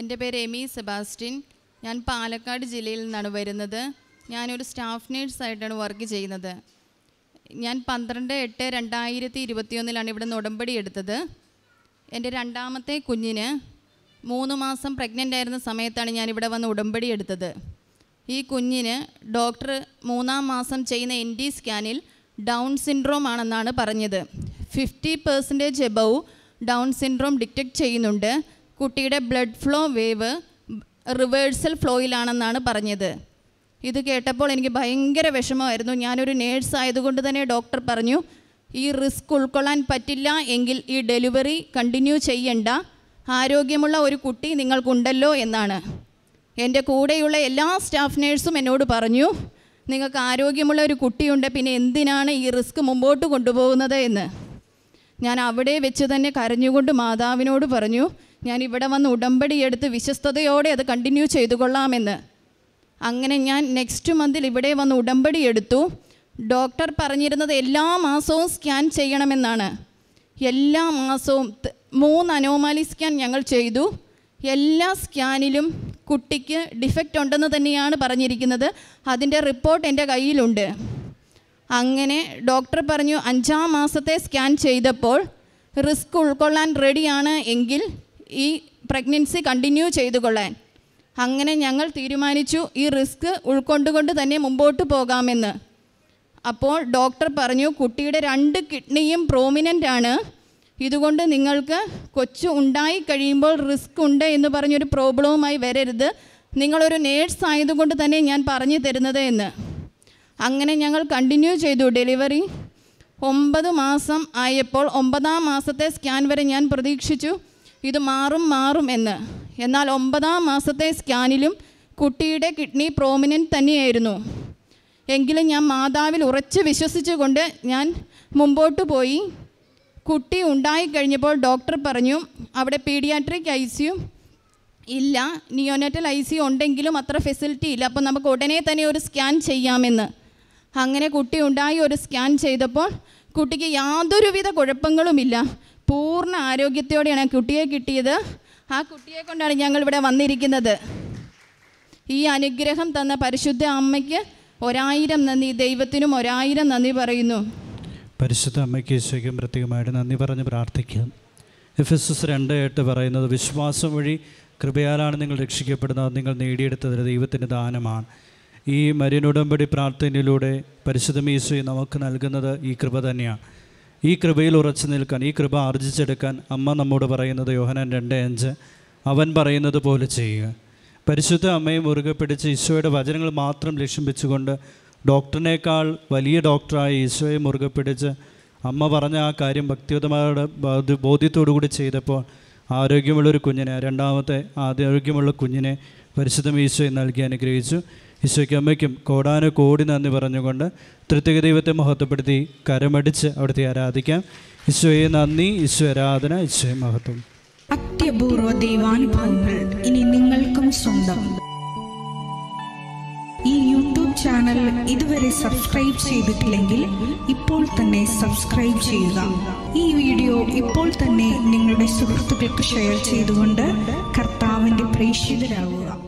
എൻ്റെ പേര് എമി സെബാസ്റ്റിൻ ഞാൻ പാലക്കാട് ജില്ലയിൽ നിന്നാണ് വരുന്നത് ഞാനൊരു സ്റ്റാഫ് നേഴ്സായിട്ടാണ് വർക്ക് ചെയ്യുന്നത് ഞാൻ പന്ത്രണ്ട് എട്ട് രണ്ടായിരത്തി ഇരുപത്തിയൊന്നിലാണ് ഇവിടെ നിന്ന് ഉടമ്പടി എടുത്തത് എൻ്റെ രണ്ടാമത്തെ കുഞ്ഞിന് മൂന്ന് മാസം പ്രഗ്നൻ്റ് ആയിരുന്ന സമയത്താണ് ഞാൻ ഇവിടെ വന്ന് ഉടമ്പടി എടുത്തത് ഈ കുഞ്ഞിന് ഡോക്ടർ മൂന്നാം മാസം ചെയ്യുന്ന എൻ ഡി സ്കാനിൽ ഡൗൺ സിൻഡ്രോം ആണെന്നാണ് പറഞ്ഞത് fifty percentage above Down syndrome detect ചെയ്യുന്നുണ്ട് കുട്ടിയുടെ ബ്ലഡ് ഫ്ലോ വേവ് റിവേഴ്സൽ ഫ്ലോയിലാണെന്നാണ് പറഞ്ഞത് ഇത് കേട്ടപ്പോൾ എനിക്ക് ഭയങ്കര വിഷമമായിരുന്നു ഞാനൊരു നേഴ്സ് ആയതുകൊണ്ട് തന്നെ ഡോക്ടർ പറഞ്ഞു ഈ റിസ്ക് ഉൾക്കൊള്ളാൻ പറ്റില്ല എങ്കിൽ ഈ ഡെലിവറി കണ്ടിന്യൂ ചെയ്യണ്ട ആരോഗ്യമുള്ള ഒരു കുട്ടി നിങ്ങൾക്കുണ്ടല്ലോ എന്നാണ് എൻ്റെ കൂടെയുള്ള എല്ലാ സ്റ്റാഫ് നേഴ്സും എന്നോട് പറഞ്ഞു നിങ്ങൾക്ക് ആരോഗ്യമുള്ള ഒരു കുട്ടിയുണ്ട് പിന്നെ എന്തിനാണ് ഈ റിസ്ക് മുമ്പോട്ട് കൊണ്ടുപോകുന്നത് എന്ന് ഞാൻ അവിടെ വെച്ച് തന്നെ കരഞ്ഞുകൊണ്ട് മാതാവിനോട് പറഞ്ഞു ഞാൻ ഇവിടെ വന്ന് ഉടമ്പടിയെടുത്ത് വിശ്വസ്തയോടെ അത് കണ്ടിന്യൂ ചെയ്തു കൊള്ളാമെന്ന് അങ്ങനെ ഞാൻ നെക്സ്റ്റ് മന്തിൽ ഇവിടെ വന്ന് ഉടമ്പടി എടുത്തു ഡോക്ടർ പറഞ്ഞിരുന്നത് എല്ലാ മാസവും സ്കാൻ ചെയ്യണമെന്നാണ് എല്ലാ മാസവും മൂന്ന് അനോമാലി സ്കാൻ ഞങ്ങൾ ചെയ്തു എല്ലാ സ്കാനിലും കുട്ടിക്ക് ഡിഫക്റ്റ് ഉണ്ടെന്ന് തന്നെയാണ് പറഞ്ഞിരിക്കുന്നത് അതിൻ്റെ റിപ്പോർട്ട് എൻ്റെ കയ്യിലുണ്ട് അങ്ങനെ ഡോക്ടർ പറഞ്ഞു അഞ്ചാം മാസത്തെ സ്കാൻ ചെയ്തപ്പോൾ റിസ്ക് ഉൾക്കൊള്ളാൻ റെഡിയാണ് എങ്കിൽ ഈ പ്രഗ്നൻസി കണ്ടിന്യൂ ചെയ്തു കൊള്ളാൻ അങ്ങനെ ഞങ്ങൾ തീരുമാനിച്ചു ഈ റിസ്ക് ഉൾക്കൊണ്ടുകൊണ്ട് തന്നെ മുമ്പോട്ട് പോകാമെന്ന് അപ്പോൾ ഡോക്ടർ പറഞ്ഞു കുട്ടിയുടെ രണ്ട് കിഡ്നിയും പ്രോമിനൻ്റ് ആണ് ഇതുകൊണ്ട് നിങ്ങൾക്ക് കൊച്ചു ഉണ്ടായി കഴിയുമ്പോൾ റിസ്ക് ഉണ്ട് എന്ന് പറഞ്ഞൊരു പ്രോബ്ലവുമായി വരരുത് നിങ്ങളൊരു നേഴ്സ് ആയതുകൊണ്ട് തന്നെ ഞാൻ പറഞ്ഞു തരുന്നത് എന്ന് അങ്ങനെ ഞങ്ങൾ കണ്ടിന്യൂ ചെയ്തു ഡെലിവറി ഒമ്പത് മാസം ആയപ്പോൾ ഒമ്പതാം മാസത്തെ സ്കാൻ വരെ ഞാൻ പ്രതീക്ഷിച്ചു ഇത് മാറും മാറും എന്ന് എന്നാൽ ഒമ്പതാം മാസത്തെ സ്കാനിലും കുട്ടിയുടെ കിഡ്നി പ്രോമിനൻ്റ് തന്നെയായിരുന്നു എങ്കിലും ഞാൻ മാതാവിൽ ഉറച്ച് വിശ്വസിച്ചുകൊണ്ട് ഞാൻ മുമ്പോട്ട് പോയി കുട്ടി ഉണ്ടായിക്കഴിഞ്ഞപ്പോൾ ഡോക്ടർ പറഞ്ഞു അവിടെ പീഡിയാട്രിക് ഐ ഇല്ല നിയോനറ്റൽ ഐ സി ഉണ്ടെങ്കിലും അത്ര ഫെസിലിറ്റി ഇല്ല അപ്പോൾ നമുക്ക് ഉടനെ തന്നെ ഒരു സ്കാൻ ചെയ്യാമെന്ന് അങ്ങനെ കുട്ടി ഉണ്ടായി ഒരു സ്കാൻ ചെയ്തപ്പോൾ കുട്ടിക്ക് യാതൊരുവിധ കുഴപ്പങ്ങളുമില്ല പൂർണ്ണ ആരോഗ്യത്തോടെയാണ് കുട്ടിയെ കിട്ടിയത് ആ കുട്ടിയെ കൊണ്ടാണ് ഞങ്ങൾ ഇവിടെ വന്നിരിക്കുന്നത് ഈ അനുഗ്രഹം തന്ന പരിശുദ്ധ അമ്മയ്ക്ക് ഒരായിരം നന്ദി ദൈവത്തിനും ഒരായിരം നന്ദി പറയുന്നു പരിശുദ്ധ അമ്മയ്ക്ക് ഈശോയ്ക്കും പ്രത്യേകമായിട്ട് നന്ദി പറഞ്ഞ് പ്രാർത്ഥിക്കാം എഫ് എസ് എസ് രണ്ട് എട്ട് പറയുന്നത് വിശ്വാസം വഴി കൃപയാലാണ് നിങ്ങൾ രക്ഷിക്കപ്പെടുന്നത് നിങ്ങൾ നേടിയെടുത്തത് ദൈവത്തിൻ്റെ ദാനമാണ് ഈ മരിയനുടമ്പടി പ്രാർത്ഥനയിലൂടെ പരിശുദ്ധ മീശോയി നമുക്ക് നൽകുന്നത് ഈ കൃപ തന്നെയാണ് ഈ കൃപയിൽ ഉറച്ചു നിൽക്കാൻ ഈ കൃപ ആർജിച്ചെടുക്കാൻ അമ്മ നമ്മോട് പറയുന്നത് യോഹനാൻ രണ്ട് അഞ്ച് അവൻ പറയുന്നത് പോലെ ചെയ്യുക പരിശുദ്ധ അമ്മയെ മുറുകെ പിടിച്ച് ഈശോയുടെ വചനങ്ങൾ മാത്രം ലക്ഷ്യം വെച്ചുകൊണ്ട് ഡോക്ടറിനേക്കാൾ വലിയ ഡോക്ടറായ ഈശോയെ മുറുകെ പിടിച്ച് അമ്മ പറഞ്ഞ ആ കാര്യം ഭക്തിയുതമായ ബോധ്യത്തോടുകൂടി ചെയ്തപ്പോൾ ആരോഗ്യമുള്ളൊരു കുഞ്ഞിനെ രണ്ടാമത്തെ ആരോഗ്യമുള്ള കുഞ്ഞിനെ പരിശുദ്ധം ഈശോയെ നൽകി അനുഗ്രഹിച്ചു ഈശോയ്ക്ക് അമ്മയ്ക്കും കോടാനു കോടി നന്ദി പറഞ്ഞുകൊണ്ട് തൃത്യക ദൈവത്തെ മഹത്വപ്പെടുത്തി കരമടിച്ച് അവിടുത്തെ ആരാധിക്കാം ഈശോയെ നന്ദി ഈശോ ആരാധന ഈശോയെ മഹത്വം അത്യപൂർവ ദൈവാനുഭവങ്ങൾ ഇനി നിങ്ങൾക്കും സ്വന്തം ഈ യൂട്യൂബ് ചാനൽ ഇതുവരെ സബ്സ്ക്രൈബ് ചെയ്തിട്ടില്ലെങ്കിൽ ഇപ്പോൾ തന്നെ സബ്സ്ക്രൈബ് ചെയ്യുക ഈ വീഡിയോ ഇപ്പോൾ തന്നെ നിങ്ങളുടെ സുഹൃത്തുക്കൾക്ക് ഷെയർ ചെയ്തുകൊണ്ട് കർത്താവിൻ്റെ പ്രേക്ഷിതരാകുക